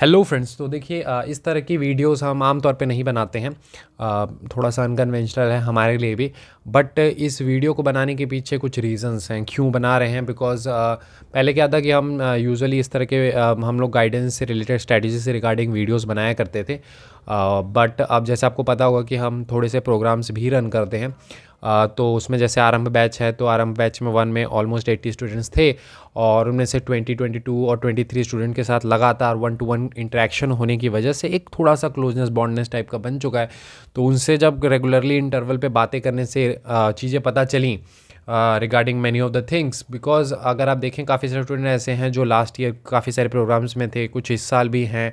hello friends तो देखिए इस तरह की वीडियोस हम आमतौर पे नहीं बनाते हैं थोड़ा सा अनकन्वेंशनल है हमारे लिए भी बट इस वीडियो को बनाने के पीछे कुछ रीज़न्स हैं क्यों बना रहे हैं बिकॉज uh, पहले क्या था कि हम यूजुअली uh, इस तरह के uh, हम लोग गाइडेंस से रिलेटेड स्ट्रैटेजी से रिगार्डिंग वीडियोस बनाया करते थे बट अब जैसे आपको पता होगा कि हम थोड़े से प्रोग्राम्स भी रन करते हैं तो उसमें जैसे आरंभ बैच है तो आरंभ बैच में वन में ऑलमोस्ट एट्टी स्टूडेंट्स थे और उनमें से ट्वेंटी ट्वेंटी टू और ट्वेंटी थ्री स्टूडेंट के साथ लगातार वन टू वन इंट्रैक्शन होने की वजह से एक थोड़ा सा क्लोजनेस बॉन्डनेस टाइप का बन चुका है तो उनसे जब रेगुलरली इंटरवल पर बातें करने से चीज़ें पता चलें regarding many of the things because अगर आप देखें काफ़ी सारे स्टूडेंट ऐसे हैं जो लास्ट ईयर काफ़ी सारे प्रोग्राम्स में थे कुछ इस साल भी हैं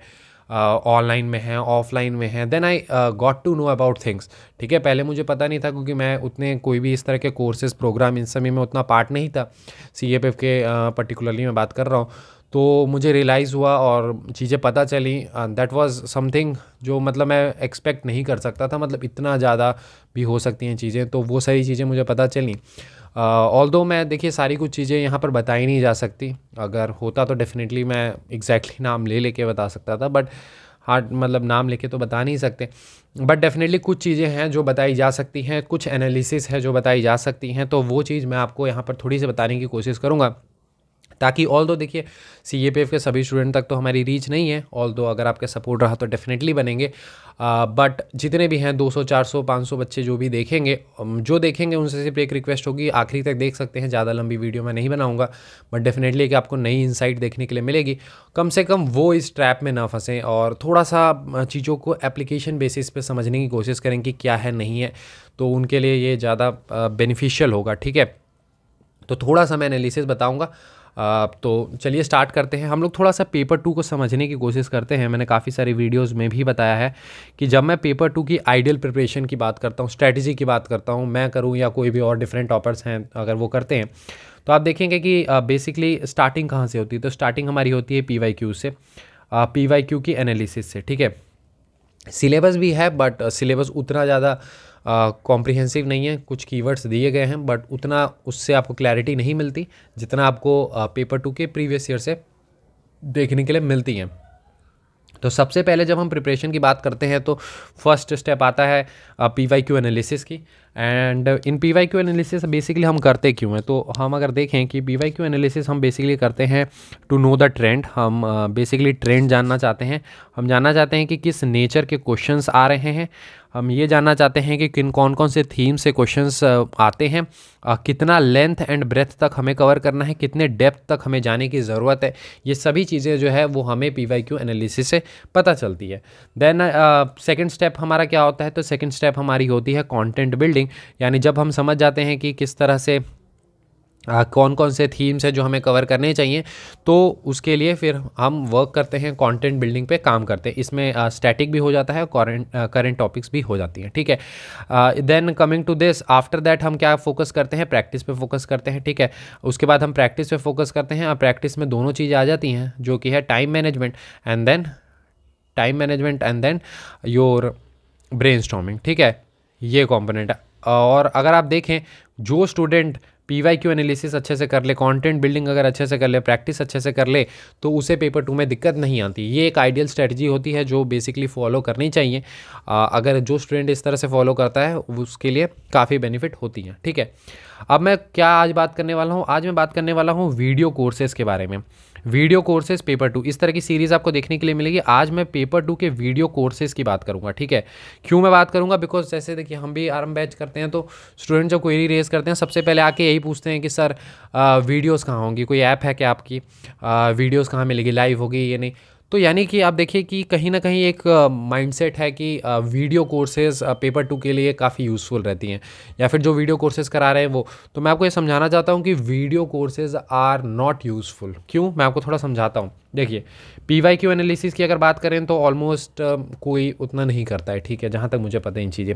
ऑनलाइन uh, में हैं ऑफलाइन में हैं then I got to know about things ठीक है पहले मुझे पता नहीं था क्योंकि मैं उतने कोई भी इस तरह के कोर्सेज प्रोग्राम इन सभी में उतना पार्ट नहीं था सी एफ एफ के पर्टिकुलरली uh, मैं बात कर रहा हूँ तो मुझे रियलाइज़ हुआ और चीज़ें पता चली दैट वाज समथिंग जो मतलब मैं एक्सपेक्ट नहीं कर सकता था मतलब इतना ज़्यादा भी हो सकती हैं चीज़ें तो वो सारी चीज़ें मुझे पता चली ऑल uh, दो मैं देखिए सारी कुछ चीज़ें यहाँ पर बताई नहीं जा सकती अगर होता तो डेफिनेटली मैं एग्जैक्टली exactly नाम ले लेके बता सकता था बट हार्ट मतलब नाम लेके तो बता नहीं सकते बट डेफिनेटली कुछ चीज़ें हैं जो बताई जा सकती हैं कुछ एनालिसिस है जो बताई जा सकती हैं तो वो चीज़ मैं आपको यहाँ पर थोड़ी सी बताने की कोशिश करूँगा ताकि ऑल दो देखिए सी ए पी एफ़ के सभी स्टूडेंट तक तो हमारी रीच नहीं है ऑल दो अगर आपका सपोर्ट रहा तो डेफिनेटली बनेंगे बट जितने भी हैं 200 400 500 बच्चे जो भी देखेंगे जो देखेंगे उनसे सिर्फ एक रिक्वेस्ट होगी आखिरी तक देख सकते हैं ज़्यादा लंबी वीडियो मैं नहीं बनाऊँगा बट डेफिनेटली कि आपको नई इनसाइट देखने के लिए मिलेगी कम से कम वो इस ट्रैप में ना फंसें और थोड़ा सा चीज़ों को एप्लीकेशन बेसिस पे समझने की कोशिश करें कि क्या है नहीं है तो उनके लिए ये ज़्यादा बेनिफिशियल होगा ठीक है तो थोड़ा सा मैं एनालिसिस बताऊँगा तो चलिए स्टार्ट करते हैं हम लोग थोड़ा सा पेपर टू को समझने की कोशिश करते हैं मैंने काफ़ी सारी वीडियोज़ में भी बताया है कि जब मैं पेपर टू की आइडियल प्रिपरेशन की बात करता हूँ स्ट्रैटेजी की बात करता हूँ मैं करूँ या कोई भी और डिफरेंट टॉपर्स हैं अगर वो करते हैं तो आप देखेंगे कि बेसिकली स्टार्टिंग कहाँ से होती है तो स्टार्टिंग हमारी होती है पी से पी की एनालिसिस से ठीक है सिलेबस भी है बट सिलेबस उतना ज़्यादा कॉम्प्रिहेंसिव नहीं है कुछ कीवर्ड्स दिए गए हैं बट उतना उससे आपको क्लैरिटी नहीं मिलती जितना आपको पेपर टू के प्रीवियस ईयर से देखने के लिए मिलती हैं तो सबसे पहले जब हम प्रिपरेशन की बात करते हैं तो फर्स्ट स्टेप आता है पी वाई क्यू एनालिसिस की and in P Y Q analysis basically हम करते क्यों हैं तो हम अगर देखें कि पी वाई क्यू एनालिसिस हम बेसिकली करते हैं टू नो द ट्रेंड हम बेसिकली ट्रेंड जानना चाहते हैं हम जानना चाहते हैं कि किस नेचर के क्वेश्चंस आ रहे हैं हम ये जानना चाहते हैं कि किन कौन कौन से थीम से क्वेश्चन आते हैं कितना लेंथ एंड ब्रेथ तक हमें कवर करना है कितने डेप्थ तक हमें जाने की ज़रूरत है ये सभी चीज़ें जो है वो हमें पी वाई क्यू एनालिसिस से पता चलती है देन सेकेंड स्टेप हमारा क्या होता है तो सेकेंड स्टेप हमारी होती है कॉन्टेंट बिल्डिंग यानी जब हम समझ जाते हैं कि किस तरह से आ, कौन कौन से थीम्स हैं जो हमें कवर करने चाहिए तो उसके लिए फिर हम वर्क करते हैं कंटेंट बिल्डिंग पे काम करते हैं इसमें स्टैटिक भी हो जाता है करंट करंट टॉपिक्स भी हो जाती हैं ठीक है then coming to this after that हम क्या फोकस करते हैं प्रैक्टिस पे फोकस करते हैं ठीक है उसके बाद हम प्रैक्टिस पे फोकस करते हैं और प्रैक्टिस में दोनों चीज़ें आ जाती हैं जो कि है time management and then time management and then your brain ठीक है ये कॉम्पोनेंट और अगर आप देखें जो student P Y Q analysis अच्छे से कर ले कंटेंट बिल्डिंग अगर अच्छे से कर ले प्रैक्टिस अच्छे से कर ले तो उसे पेपर टू में दिक्कत नहीं आती ये एक आइडियल स्ट्रेटजी होती है जो बेसिकली फॉलो करनी चाहिए आ, अगर जो स्टूडेंट इस तरह से फॉलो करता है उसके लिए काफ़ी बेनिफिट होती है ठीक है अब मैं क्या आज बात करने वाला हूँ आज मैं बात करने वाला हूँ वीडियो कोर्सेज़ के बारे में वीडियो कोर्सेज पेपर टू इस तरह की सीरीज़ आपको देखने के लिए मिलेगी आज मैं पेपर टू के वीडियो कोर्सेज की बात करूँगा ठीक है क्यों मैं बात करूंगा बिकॉज जैसे देखिए हम भी आरम बैच करते हैं तो स्टूडेंट जब क्वेरी रेज करते हैं सबसे पहले आके यही पूछते हैं कि सर वीडियोज़ कहाँ होंगी कोई ऐप है क्या आपकी वीडियोज़ कहाँ मिलेगी लाइव होगी या नहीं तो यानी कि आप देखिए कि कहीं ना कहीं एक माइंडसेट है कि वीडियो कोर्सेज पेपर टू के लिए काफ़ी यूज़फुल रहती हैं या फिर जो वीडियो कोर्सेज करा रहे हैं वो तो मैं आपको ये समझाना चाहता हूँ कि video courses are not useful क्यों मैं आपको थोड़ा समझाता हूँ देखिए पी वाई क्यू एनालिसिस की अगर बात करें तो ऑलमोस्ट कोई उतना नहीं करता है ठीक है जहाँ तक मुझे पता है इन चीज़ें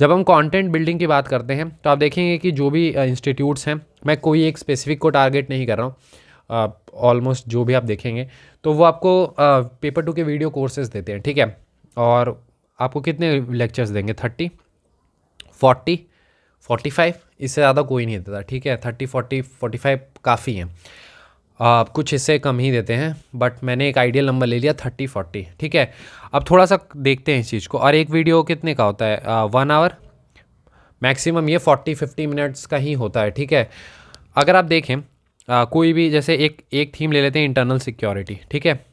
जब हम कंटेंट बिल्डिंग की बात करते हैं तो आप देखेंगे कि जो भी इंस्टीट्यूट्स हैं मैं कोई एक स्पेसिफिक को टारगेट नहीं कर रहा हूँ ऑलमोस्ट जो भी आप देखेंगे तो वो आपको पेपर टू के वीडियो कोर्सेज देते हैं ठीक है और आपको कितने लेक्चर्स देंगे थर्टी फोर्टी फोर्टी फाइव इससे ज़्यादा कोई नहीं देता ठीक है थर्टी फोर्टी फोर्टी फाइव काफ़ी हैं आप कुछ इससे कम ही देते हैं बट मैंने एक आइडियल नंबर ले लिया थर्टी फोर्टी ठीक है अब थोड़ा सा देखते हैं इस चीज़ को और एक वीडियो कितने का होता है वन आवर मैक्सिमम ये फोर्टी फिफ्टी मिनट्स का ही होता है ठीक है अगर आप देखें आ, कोई भी जैसे एक एक थीम ले लेते हैं इंटरनल सिक्योरिटी ठीक है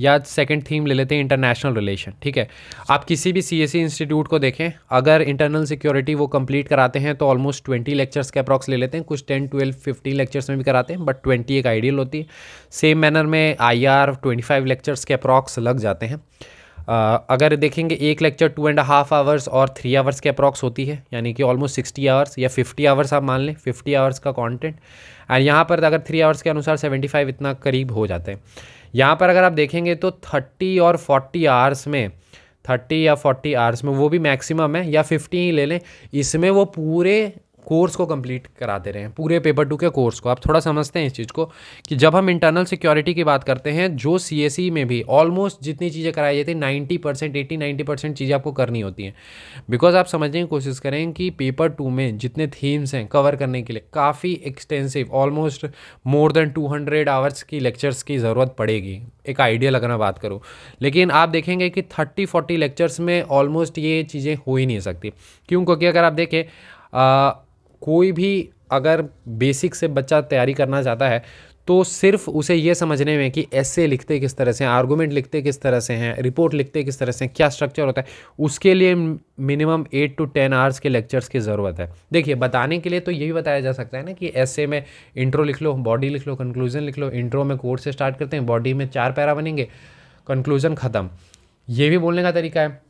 या सेकंड थीम ले लेते हैं इंटरनेशनल रिलेशन ठीक है आप किसी भी सी इंस्टीट्यूट e को देखें अगर इंटरनल सिक्योरिटी वो कंप्लीट कराते हैं तो ऑलमोस्ट ट्वेंटी लेक्चर्स के अप्रॉक्स ले लेते हैं कुछ टेन ट्वेल्व फिफ्टीन लेक्चर्स में भी कराते हैं बट ट्वेंटी एक आइडियल होती है सेम मैनर में I R twenty five lectures के अप्रॉक्स लग जाते हैं अगर देखेंगे एक lecture two and half hours और थ्री आवर्स के अप्रॉक्स होती है यानी कि ऑलमोस्ट सिक्सटी आवर्स या फिफ्टी आवर्स आप मान लें फिफ्टी आवर्स का कंटेंट एंड यहाँ पर अगर थ्री आवर्स के अनुसार सेवेंटी फाइव इतना करीब हो जाते हैं यहाँ पर अगर आप देखेंगे तो थर्टी और फोर्टी आवर्स में थर्टी या फोर्टी आवर्स में वो भी मैक्सिमम है या फिफ्टी ही ले लें इसमें वो पूरे कोर्स को कंप्लीट कराते रहे पूरे पेपर टू के कोर्स को आप थोड़ा समझते हैं इस चीज़ को कि जब हम इंटरनल सिक्योरिटी की बात करते हैं जो सी में भी ऑलमोस्ट जितनी चीज़ें कराई जाती है ninety percent eighty ninety percent चीज़ें आपको करनी होती हैं बिकॉज आप समझने की कोशिश करें कि पेपर टू में जितने थीम्स हैं कवर करने के लिए काफ़ी extensive almost more than two hundred hours की लेक्चर्स की ज़रूरत पड़ेगी एक आइडिया लगना बात करूँ लेकिन आप देखेंगे कि थर्टी फोर्टी लेक्चर्स में ऑलमोस्ट ये चीज़ें हो ही नहीं सकती क्यों क्योंकि अगर आप देखें कोई भी अगर बेसिक से बच्चा तैयारी करना चाहता है तो सिर्फ उसे ये समझने में कि ऐसे लिखते किस तरह से हैं आर्गूमेंट लिखते किस तरह से हैं रिपोर्ट लिखते किस तरह से हैं क्या स्ट्रक्चर होता है उसके लिए minimum eight to ten hours के लेक्चर्स की ज़रूरत है देखिए बताने के लिए तो यही बताया जा सकता है ना कि ऐसे में इंट्रो लिख लो बॉडी लिख लो कंक्लूजन लिख लो इंट्रो में कोर्स से स्टार्ट करते हैं बॉडी में चार पैरा बनेंगे कंक्लूजन ख़त्म ये भी बोलने का तरीका है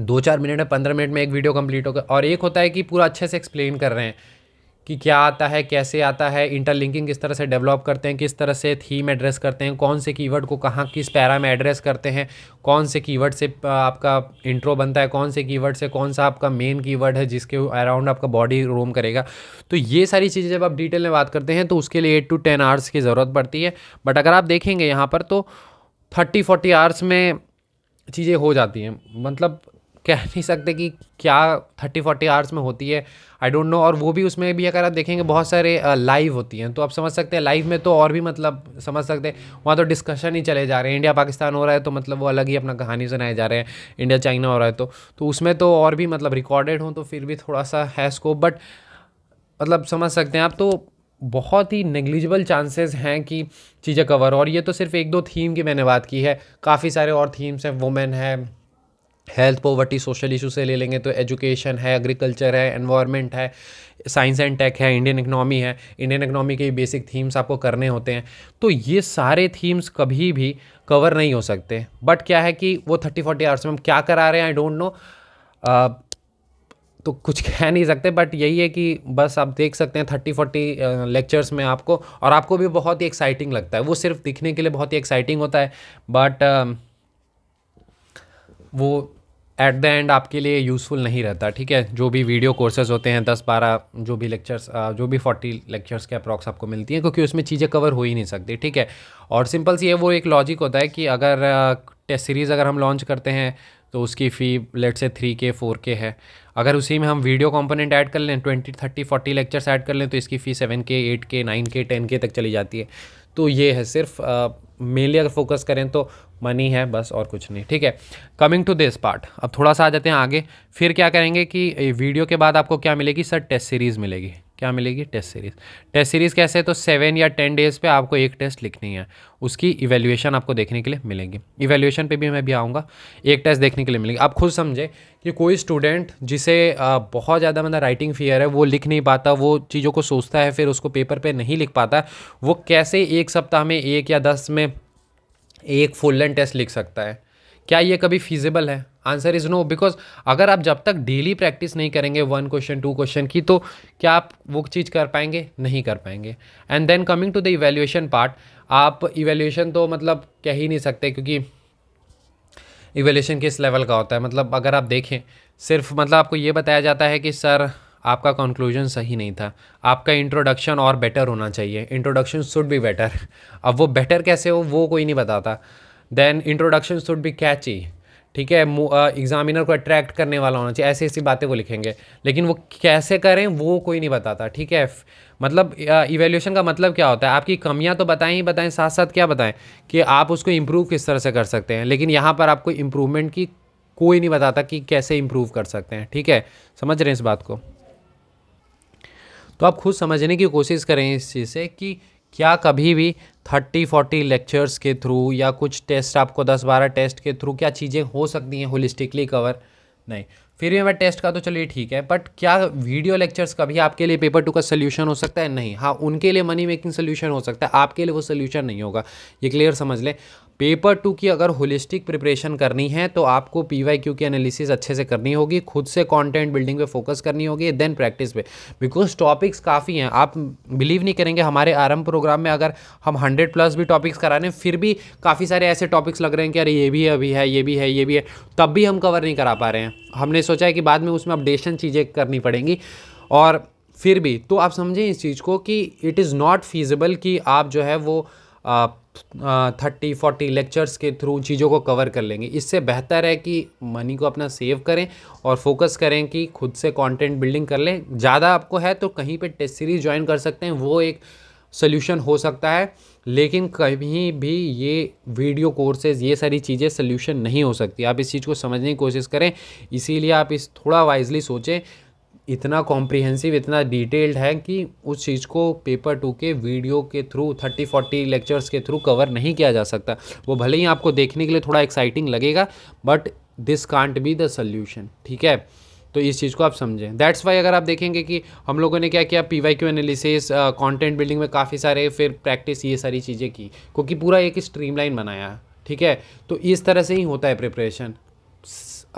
दो चार मिनट में पंद्रह मिनट में एक वीडियो कंप्लीट होगा और एक होता है कि पूरा अच्छे से एक्सप्लेन कर रहे हैं कि क्या आता है कैसे आता है इंटरलिंकिंग किस तरह से डेवलप करते हैं किस तरह से थीम एड्रेस करते हैं कौन से कीवर्ड को कहाँ किस पैरा में एड्रेस करते हैं कौन से कीवर्ड से आपका इंट्रो बनता है कौन से कीवर्ड से कौन सा आपका मेन कीवर्ड है जिसके अराउंड आपका बॉडी रोम करेगा तो ये सारी चीज़ें जब आप डिटेल में बात करते हैं तो उसके लिए एट टू टेन आवर्स की ज़रूरत पड़ती है बट अगर आप देखेंगे यहाँ पर तो थर्टी फोर्टी आवर्स में चीज़ें हो जाती हैं मतलब कह नहीं सकते कि क्या थर्टी फोर्टी आवर्स में होती है आई डोंट नो और वो भी उसमें भी अगर आप देखेंगे बहुत सारे लाइव होती हैं तो आप समझ सकते हैं लाइव में तो और भी मतलब समझ सकते हैं वहाँ तो डिस्कशन ही चले जा रहे हैं इंडिया पाकिस्तान हो रहा है तो मतलब वो अलग ही अपना कहानी सुनाए जा रहे हैं इंडिया चाइना हो रहा है तो तो उसमें तो और भी मतलब रिकॉर्डेड हों तो फिर भी थोड़ा सा है स्कोप बट मतलब समझ सकते हैं आप तो बहुत ही नेग्लिजिबल चांसेस हैं कि चीज़ें कवर और ये तो सिर्फ एक दो थीम की मैंने बात की है काफ़ी सारे और थीम्स हैं वुमेन है हेल्थ पोवर्टी सोशल इशू से ले लेंगे तो एजुकेशन है एग्रीकल्चर है एनवायरनमेंट है साइंस एंड टेक है इंडियन इकनॉमी है इंडियन इकनॉमी के बेसिक थीम्स आपको करने होते हैं तो ये सारे थीम्स कभी भी कवर नहीं हो सकते बट क्या है कि वो थर्टी फोर्टी आवर्स में हम क्या करा रहे हैं आई डोंट नो तो कुछ कह नहीं सकते बट यही है कि बस आप देख सकते हैं थर्टी फोर्टी लेक्चर्स में आपको और आपको भी बहुत ही एक्साइटिंग लगता है वो सिर्फ दिखने के लिए बहुत ही एक्साइटिंग होता है बट वो एट द एंड आपके लिए यूज़फुल नहीं रहता ठीक है जो भी वीडियो कोर्सेज होते हैं दस बारह जो भी लेक्चर्स जो भी फोर्टी लेक्चर्स के अप्रॉक्स आपको मिलती हैं क्योंकि उसमें चीज़ें कवर हो ही नहीं सकती ठीक है और सिंपल सी है वो एक लॉजिक होता है कि अगर टेस्ट सीरीज़ अगर हम लॉन्च करते हैं तो उसकी फ़ी लेट से थ्री के फोर के है अगर उसी में हम वीडियो कंपोनेंट ऐड कर लें twenty thirty forty lectures add कर लें तो इसकी फ़ी सेवन के एट के नाइन के टेन के तक चली जाती है तो ये है सिर्फ मेनली अगर फोकस करें तो मनी है बस और कुछ नहीं ठीक है कमिंग टू दिस पार्ट अब थोड़ा सा आ जाते हैं आगे फिर क्या करेंगे कि वीडियो के बाद आपको क्या मिलेगी सर टेस्ट सीरीज़ मिलेगी क्या मिलेगी टेस्ट सीरीज़ टेस्ट सीरीज़ कैसे है तो सेवन या टेन डेज़ पे आपको एक टेस्ट लिखनी है उसकी इवेल्यूएशन आपको देखने के लिए मिलेगी इवेल्यूएशन पे भी मैं भी आऊँगा एक टेस्ट देखने के लिए मिलेगी आप खुद समझे कि कोई स्टूडेंट जिसे बहुत ज़्यादा मतलब राइटिंग फियर है वो लिख नहीं पाता वो चीज़ों को सोचता है फिर उसको पेपर पर पे नहीं लिख पाता वो कैसे एक सप्ताह में एक या दस में एक फुल लेंथ टेस्ट लिख सकता है क्या ये कभी फिजिबल है आंसर इज़ नो बिकॉज अगर आप जब तक डेली प्रैक्टिस नहीं करेंगे वन क्वेश्चन टू क्वेश्चन की तो क्या आप वो चीज़ कर पाएंगे नहीं कर पाएंगे and then coming to the evaluation part आप इवेल्यूएशन तो मतलब कह ही नहीं सकते क्योंकि इवेल्यूशन किस लेवल का होता है मतलब अगर आप देखें सिर्फ मतलब आपको ये बताया जाता है कि सर आपका कंक्लूजन सही नहीं था आपका इंट्रोडक्शन और बेटर होना चाहिए इंट्रोडक्शन शुड बी बेटर अब वो बेटर कैसे हो वो कोई नहीं बताता then introduction should be catchy ठीक है एग्जामिनर को अट्रैक्ट करने वाला होना चाहिए ऐसी ऐसी बातें वो लिखेंगे लेकिन वो कैसे करें वो कोई नहीं बताता ठीक है मतलब इवेल्यूशन का मतलब क्या होता है आपकी कमियां तो बताएं ही बताएं साथ साथ क्या बताएं कि आप उसको इम्प्रूव किस तरह से कर सकते हैं लेकिन यहाँ पर आपको इम्प्रूवमेंट की कोई नहीं बताता कि कैसे इम्प्रूव कर सकते हैं ठीक है समझ रहे हैं इस बात को तो आप खुद समझने की कोशिश करें इस चीज़ से कि क्या कभी भी थर्टी फोर्टी लेक्चर्स के थ्रू या कुछ टेस्ट आपको दस बारह टेस्ट के थ्रू क्या चीज़ें हो सकती हैं होलिस्टिकली कवर नहीं फिर भी मैं टेस्ट का तो चलिए ठीक है बट क्या वीडियो लेक्चर्स का भी आपके लिए पेपर टू का सोल्यूशन हो सकता है नहीं हाँ उनके लिए मनी मेकिंग सोल्यूशन हो सकता है आपके लिए वो सोल्यूशन नहीं होगा ये क्लियर समझ लें पेपर टू की अगर होलिस्टिक प्रिपरेशन करनी है तो आपको पी वाई क्यू की एनालिसिस अच्छे से करनी होगी खुद से कंटेंट बिल्डिंग पे फोकस करनी होगी देन प्रैक्टिस पे बिकॉज टॉपिक्स काफ़ी हैं आप बिलीव नहीं करेंगे हमारे आरंभ प्रोग्राम में अगर हम हंड्रेड प्लस भी टॉपिक्स करा रहे हैं फिर भी काफ़ी सारे ऐसे टॉपिक्स लग रहे हैं कि अरे ये भी है अभी है ये भी है ये भी है तब भी हम कवर नहीं करा पा रहे हैं हमने सोचा है कि बाद में उसमें अपडेशन चीज़ें करनी पड़ेंगी और फिर भी तो आप समझें इस चीज़ को कि इट इज़ नॉट फीजिबल कि आप जो है वो थर्टी फोर्टी लेक्चर्स के थ्रू चीज़ों को कवर कर लेंगे इससे बेहतर है कि मनी को अपना सेव करें और फोकस करें कि खुद से कंटेंट बिल्डिंग कर लें ज़्यादा आपको है तो कहीं पे टेस्ट सीरीज ज्वाइन कर सकते हैं वो एक सोल्यूशन हो सकता है लेकिन कभी भी ये वीडियो कोर्सेज ये सारी चीज़ें सल्यूशन नहीं हो सकती आप इस चीज़ को समझने की कोशिश करें इसीलिए आप इस थोड़ा वाइजली सोचें इतना कॉम्प्रिहेंसिव इतना डिटेल्ड है कि उस चीज़ को पेपर टू के वीडियो के थ्रू थर्टी फोर्टी लेक्चर्स के थ्रू कवर नहीं किया जा सकता वो भले ही आपको देखने के लिए थोड़ा एक्साइटिंग लगेगा but this can't be the solution ठीक है तो इस चीज़ को आप समझें दैट्स वाई अगर आप देखेंगे कि हम लोगों ने क्या किया P Y Q analysis content building में काफ़ी सारे फिर प्रैक्टिस ये सारी चीज़ें की क्योंकि पूरा एक स्ट्रीमलाइन बनाया ठीक है तो इस तरह से ही होता है प्रिपरेशन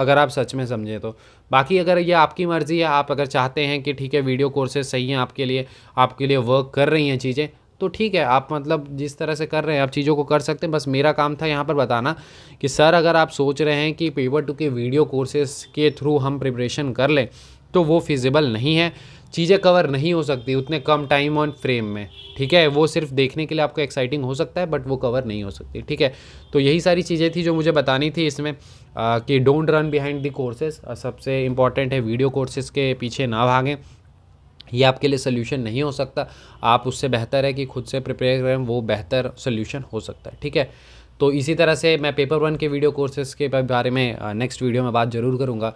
अगर आप सच में समझें तो बाकी अगर ये आपकी मर्ज़ी है आप अगर चाहते हैं कि ठीक है वीडियो कोर्सेज सही हैं आपके लिए आपके लिए वर्क कर रही हैं चीज़ें तो ठीक है आप मतलब जिस तरह से कर रहे हैं आप चीज़ों को कर सकते हैं बस मेरा काम था यहाँ पर बताना कि सर अगर आप सोच रहे हैं कि पेपर टू के वीडियो कोर्सेस के थ्रू हम प्रिपरेशन कर लें तो वो फिजिबल नहीं है चीज़ें कवर नहीं हो सकती उतने कम टाइम ऑन फ्रेम में ठीक है वो सिर्फ देखने के लिए आपको एक्साइटिंग हो सकता है बट वो कवर नहीं हो सकती ठीक है तो यही सारी चीज़ें थी जो मुझे बतानी थी इसमें आ, कि don't run behind the courses सबसे इंपॉर्टेंट है वीडियो कोर्सेज के पीछे ना भागें ये आपके लिए सोल्यूशन नहीं हो सकता आप उससे बेहतर है कि खुद से प्रिपेयर करें वो बेहतर सोल्यूशन हो सकता है ठीक है तो इसी तरह से मैं पेपर वन के वीडियो कोर्सेज के बारे में नेक्स्ट वीडियो में बात ज़रूर करूँगा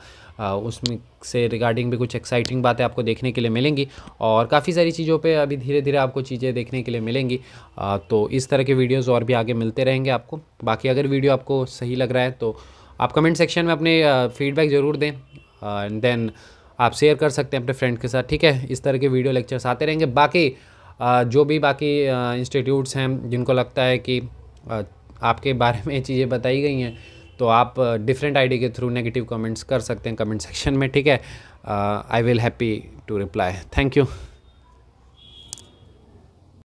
उसमें से रिगार्डिंग भी कुछ एक्साइटिंग बातें आपको देखने के लिए मिलेंगी और काफ़ी सारी चीज़ों पे अभी धीरे धीरे आपको चीज़ें देखने के लिए मिलेंगी आ, तो इस तरह के वीडियोज़ और भी आगे मिलते रहेंगे आपको बाकी अगर वीडियो आपको सही लग रहा है तो आप कमेंट सेक्शन में अपने फीडबैक ज़रूर दें एंड देन आप शेयर कर सकते हैं अपने फ्रेंड के साथ ठीक है इस तरह के वीडियो लेक्चर्स आते रहेंगे बाकी जो भी बाकी इंस्टीट्यूट्स हैं जिनको लगता है कि आपके बारे में चीज़ें बताई गई हैं तो आप डिफरेंट आईडी के थ्रू नेगेटिव कमेंट्स कर सकते हैं कमेंट सेक्शन में ठीक है I will happy to reply thank you